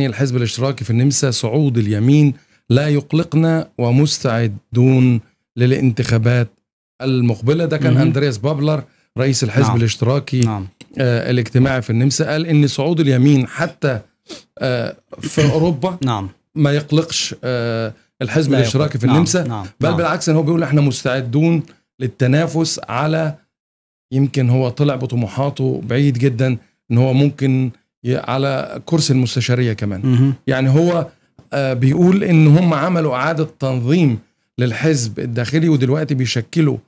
يعني الحزب الاشتراكي في النمسا صعود اليمين لا يقلقنا ومستعدون للانتخابات المقبله ده كان اندرياس بابلر رئيس الحزب نعم. الاشتراكي نعم. آه الاجتماعي في النمسا قال ان صعود اليمين حتى آه في اوروبا نعم. ما يقلقش آه الحزب الاشتراكي يقلق. في النمسا نعم. نعم. بل نعم. بالعكس هو بيقول احنا مستعدون للتنافس على يمكن هو طلع بطموحاته بعيد جدا ان هو ممكن على كرسي المستشاريه كمان مه. يعني هو آه، بيقول ان هم عملوا اعاده تنظيم للحزب الداخلي ودلوقتي بيشكلوا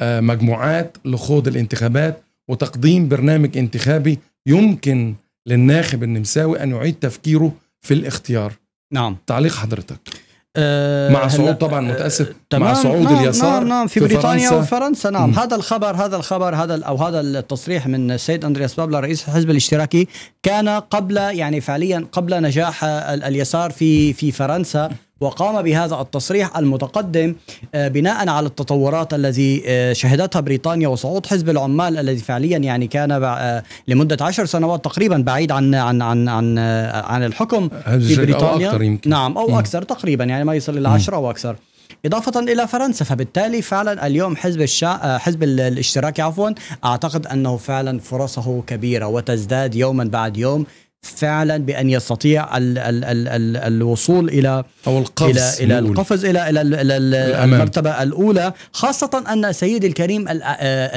آه، مجموعات لخوض الانتخابات وتقديم برنامج انتخابي يمكن للناخب النمساوي ان يعيد تفكيره في الاختيار نعم تعليق حضرتك آه، مع صعود طبعا متاسف آه، مع صعود نعم اليسار نعم نعم في, في بريطانيا فرنسا وفرنسا نعم م. هذا الخبر هذا الخبر هذا او هذا التصريح من السيد اندرياس بابلا رئيس الحزب الاشتراكي كان قبل يعني فعليا قبل نجاح اليسار في في فرنسا وقام بهذا التصريح المتقدم آه، بناء على التطورات التي آه، شهدتها بريطانيا وصعود حزب العمال الذي فعليا يعني كان آه، لمده عشر سنوات تقريبا بعيد عن عن عن عن, عن الحكم في بريطانيا أو أكثر يمكن. نعم او م. اكثر تقريبا يعني ما يصل الى 10 او اكثر إضافة إلى فرنسا فبالتالي فعلا اليوم حزب الشا... حزب الاشتراكي عفوا أعتقد أنه فعلا فرصه كبيرة وتزداد يوما بعد يوم فعلا بان يستطيع الـ الـ الـ الـ الوصول الى او القفز الى الى القفز الى الى, إلى المرتبه الاولى خاصه ان سيدي الكريم آه،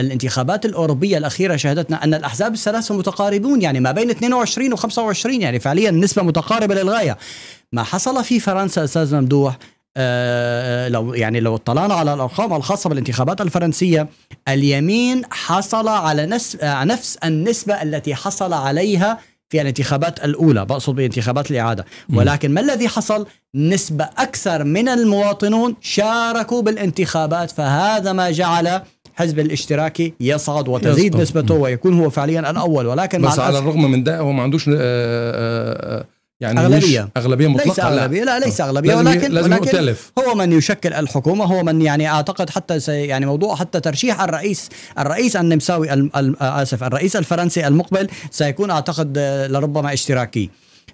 الانتخابات الاوروبيه الاخيره شهدتنا ان الاحزاب الثلاثه متقاربون يعني ما بين 22 و25 يعني فعليا نسبه متقاربه للغايه ما حصل في فرنسا استاذ ممدوح آه، آه، لو يعني لو اطلعنا على الارقام الخاصه بالانتخابات الفرنسيه اليمين حصل على نفس النسبه التي حصل عليها في الانتخابات الأولى بقصد بانتخابات الإعادة ولكن ما الذي حصل نسبة أكثر من المواطنون شاركوا بالانتخابات فهذا ما جعل حزب الاشتراكي يصعد وتزيد نسبته ويكون هو فعليا الاول ولكن بس على الرغم من ده هو ما عندوش آآ آه، آآ آه، آه، يعني أغلبية أغلبية مطلقة ليس أغلبية لا, لا ليس آه. أغلبية ولكن, لازم ولكن يؤتلف. هو من يشكل الحكومة هو من يعني أعتقد حتى يعني موضوع حتى ترشيح الرئيس الرئيس النمساوي آه، آسف الرئيس الفرنسي المقبل سيكون أعتقد آه، لربما اشتراكي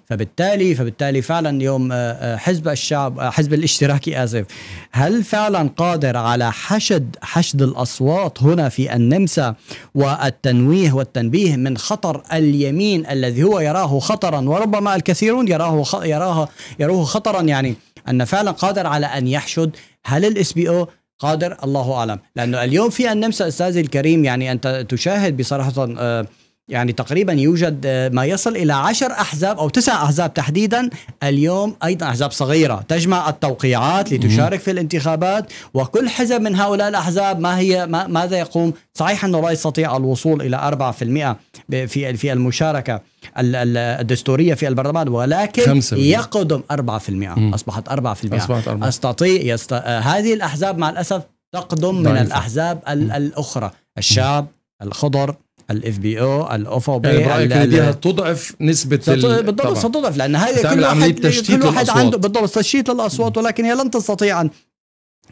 فبالتالي فبالتالي فعلا يوم آه، آه، حزب الشعب آه، حزب الاشتراكي اسف هل فعلا قادر على حشد حشد الاصوات هنا في النمسا والتنويه والتنبيه من خطر اليمين الذي هو يراه خطرا وربما الكثيرون يراه يراه يروه خطرا يعني ان فعلا قادر على ان يحشد هل الاس بي او قادر الله اعلم لانه اليوم في النمسا استاذي الكريم يعني انت تشاهد بصراحه آه يعني تقريبا يوجد آه، ما يصل الى عشر احزاب او تسع احزاب تحديدا اليوم ايضا احزاب صغيره تجمع التوقيعات لتشارك في الانتخابات وكل حزب من هؤلاء الاحزاب ما هي ما ماذا يقوم صحيح انه لا يستطيع الوصول الى 4% في في المشاركه الدستوريه في البرلمان ولكن يقدم 4% اصبحت 4% أصبحت 4. استطيع يست... هذه الاحزاب مع الاسف تقدم من الاحزاب الاخرى الشعب الخضر الاف بي او الاوف او بي يعني برايك هذه دي نسبه بالضبط ستضعف لان هذه كل واحد كل واحد عنده بالضبط تشتيت للاصوات ولكن هي لن تستطيع ان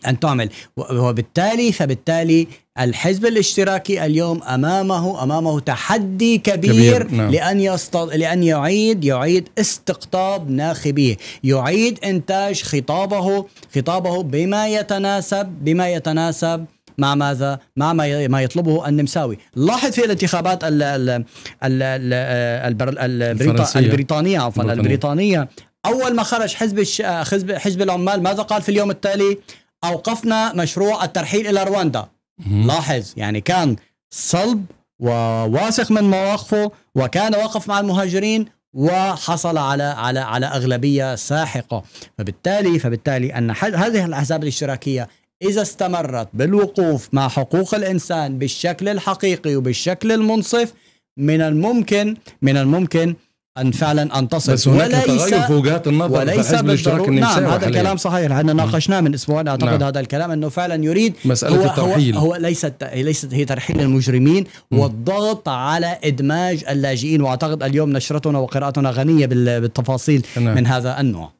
ان تعمل وبالتالي فبالتالي الحزب الاشتراكي اليوم امامه امامه تحدي كبير, كبير. نعم. لان يست... لان يعيد يعيد استقطاب ناخبيه، يعيد انتاج خطابه خطابه بما يتناسب بما يتناسب مع ماذا مع ما يطلبه النمساوي لاحظ في الانتخابات ال ال ال البريطانية عفوا البريطانية أول ما خرج حزب حزب حزب العمال ماذا قال في اليوم التالي أوقفنا مشروع الترحيل إلى رواندا لاحظ يعني كان صلب وواثق من مواقفه وكان واقف مع المهاجرين وحصل على على على اغلبيه ساحقه فبالتالي فبالتالي ان هذه الاحزاب الاشتراكيه إذا استمرت بالوقوف مع حقوق الإنسان بالشكل الحقيقي وبالشكل المنصف من الممكن من الممكن أن فعلا أن تصل بس هناك وليس تغير في وجهات النظر وليس بالضرورة نعم هذا حاليا. كلام صحيح نحن ناقشناه من أسبوعين أعتقد نعم. هذا الكلام أنه فعلا يريد مسألة هو الترحيل هو, هو ليست ليست هي ترحيل المجرمين م. والضغط على إدماج اللاجئين وأعتقد اليوم نشرتنا وقراءتنا غنية بالتفاصيل نعم. من هذا النوع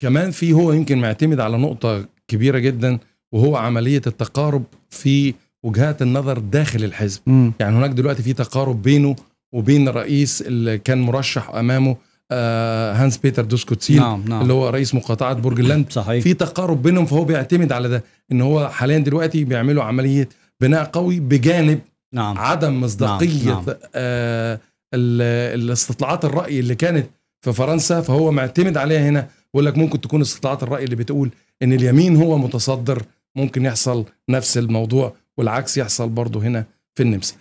كمان في هو يمكن معتمد على نقطة كبيره جدا وهو عمليه التقارب في وجهات النظر داخل الحزب م. يعني هناك دلوقتي في تقارب بينه وبين الرئيس اللي كان مرشح امامه آه هانس بيتر دوسكوتسيل نعم نعم. اللي هو رئيس مقاطعه برج اللاند صحيح. في تقارب بينهم فهو بيعتمد على ده ان هو حاليا دلوقتي بيعملوا عمليه بناء قوي بجانب نعم. عدم نعم، مصداقيه نعم. نعم. آه الاستطلاعات الراي اللي كانت في فرنسا فهو معتمد عليها هنا بقول لك ممكن تكون استطاعات الراي اللي بتقول ان اليمين هو متصدر ممكن يحصل نفس الموضوع والعكس يحصل برضه هنا في النمسا